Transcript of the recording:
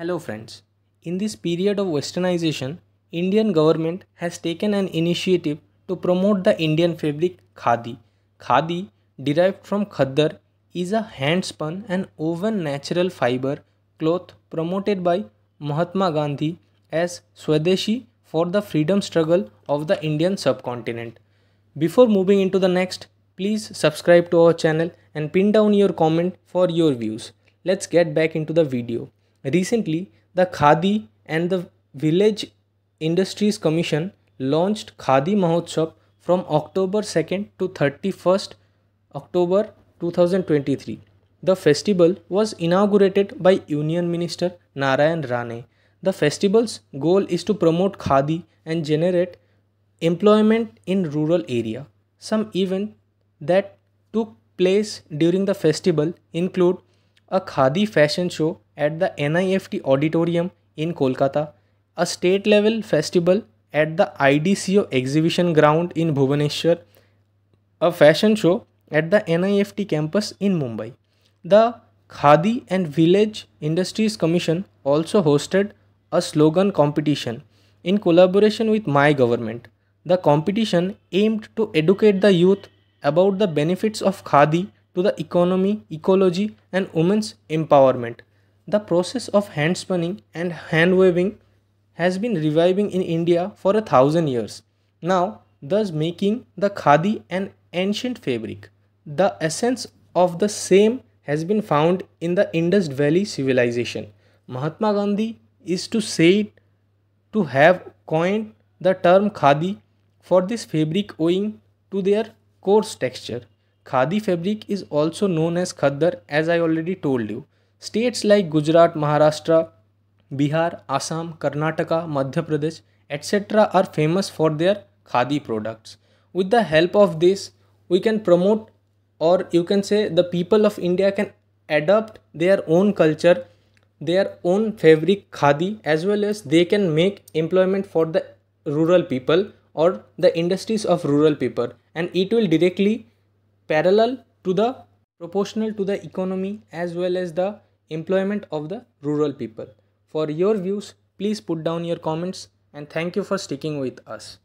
Hello friends. In this period of westernization, Indian government has taken an initiative to promote the Indian fabric khadi. Khadi, derived from khaddar, is a hand-spun and woven natural fiber cloth promoted by Mahatma Gandhi as Swadeshi for the freedom struggle of the Indian subcontinent. Before moving into the next, please subscribe to our channel and pin down your comment for your views. Let's get back into the video. Recently, the Khadi and the Village Industries Commission launched Khadi Mahotsav from October 2nd to 31st October 2023. The festival was inaugurated by Union Minister Narayan Rane. The festival's goal is to promote khadi and generate employment in rural area. Some events that took place during the festival include a khadi fashion show at the NIFT Auditorium in Kolkata, a state level festival at the IDCO exhibition ground in Bhubaneswar, a fashion show at the NIFT campus in Mumbai. The Khadi and Village Industries Commission also hosted a slogan competition in collaboration with My Government. The competition aimed to educate the youth about the benefits of khadi to the economy, ecology, and women's empowerment. The process of hand spinning and hand weaving has been reviving in India for a thousand years now, thus making the khadi an ancient fabric. The essence of the same has been found in the Indus Valley civilization. Mahatma Gandhi is to say to have coined the term khadi for this fabric owing to their coarse texture. Khadi fabric is also known as khaddar as I already told you. States like Gujarat, Maharashtra, Bihar, Assam, Karnataka, Madhya Pradesh, etc. are famous for their khadi products. With the help of this, we can promote or you can say the people of India can adopt their own culture, their own fabric khadi as well as they can make employment for the rural people or the industries of rural people and it will directly parallel to the proportional to the economy as well as the employment of the rural people. For your views, please put down your comments and thank you for sticking with us.